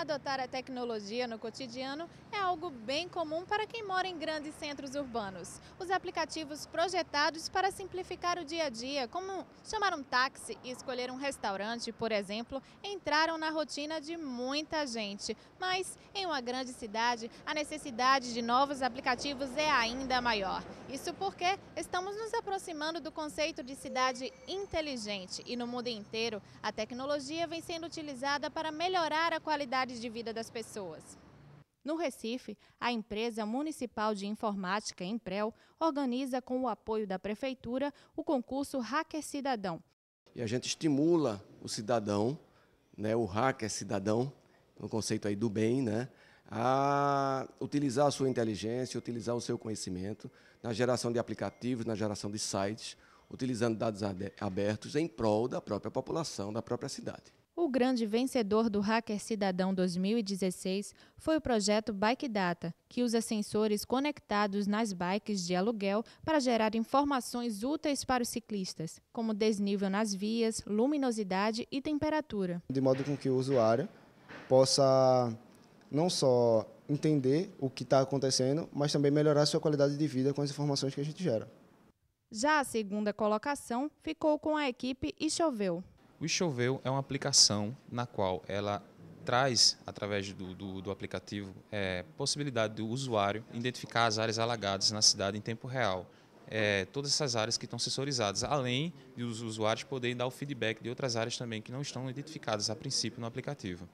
Adotar a tecnologia no cotidiano é algo bem comum para quem mora em grandes centros urbanos. Os aplicativos projetados para simplificar o dia a dia, como chamar um táxi e escolher um restaurante, por exemplo, entraram na rotina de muita gente. Mas em uma grande cidade, a necessidade de novos aplicativos é ainda maior. Isso porque estamos nos aproximando do conceito de cidade inteligente e no mundo inteiro a tecnologia vem sendo utilizada para melhorar a qualidade de vida das pessoas. No Recife, a empresa municipal de informática Emprel organiza com o apoio da prefeitura o concurso Hacker Cidadão. E a gente estimula o cidadão, né, o hacker cidadão, no conceito aí do bem, né, a utilizar a sua inteligência, utilizar o seu conhecimento na geração de aplicativos, na geração de sites, utilizando dados abertos em prol da própria população, da própria cidade. O grande vencedor do Hacker Cidadão 2016 foi o projeto Bike Data, que usa sensores conectados nas bikes de aluguel para gerar informações úteis para os ciclistas, como desnível nas vias, luminosidade e temperatura. De modo com que o usuário possa não só entender o que está acontecendo, mas também melhorar sua qualidade de vida com as informações que a gente gera. Já a segunda colocação ficou com a equipe E Choveu, o choveu é uma aplicação na qual ela traz, através do, do, do aplicativo, é, possibilidade do usuário identificar as áreas alagadas na cidade em tempo real. É, todas essas áreas que estão sensorizadas, além de os usuários poderem dar o feedback de outras áreas também que não estão identificadas a princípio no aplicativo.